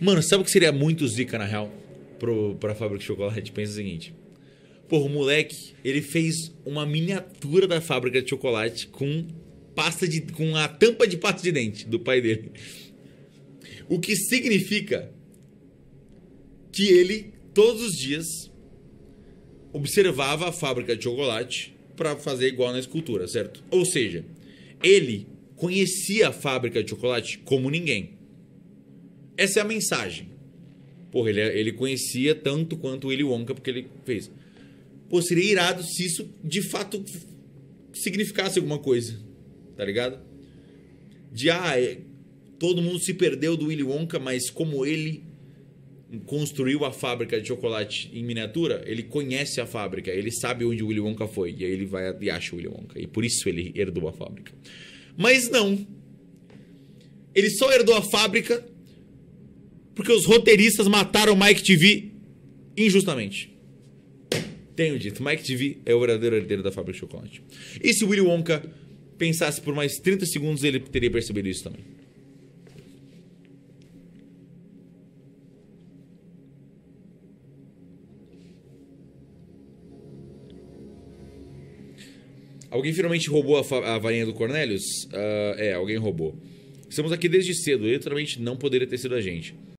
Mano, sabe o que seria muito zica, na real, pro, pra fábrica de chocolate? Pensa o seguinte. Porra, o moleque, ele fez uma miniatura da fábrica de chocolate com pasta de. com a tampa de pasta de dente do pai dele. O que significa que ele, todos os dias, observava a fábrica de chocolate para fazer igual na escultura, certo? Ou seja, ele conhecia a fábrica de chocolate como ninguém. Essa é a mensagem. Porra, ele, é, ele conhecia tanto quanto o Willy Wonka, porque ele fez. Pô, seria irado se isso de fato significasse alguma coisa. Tá ligado? De ah, é, todo mundo se perdeu do Willy Wonka, mas como ele construiu a fábrica de chocolate em miniatura, ele conhece a fábrica, ele sabe onde o Willy Wonka foi, e aí ele vai e acha o Willy Wonka, e por isso ele herdou a fábrica. Mas não. Ele só herdou a fábrica porque os roteiristas mataram Mike TV injustamente. Tenho dito, Mike TV é o verdadeiro herdeiro da fábrica de chocolate. E se Willy Wonka pensasse por mais 30 segundos, ele teria percebido isso também. Alguém finalmente roubou a, a varinha do Cornelius? Uh, é, alguém roubou. Estamos aqui desde cedo, eu literalmente não poderia ter sido a gente.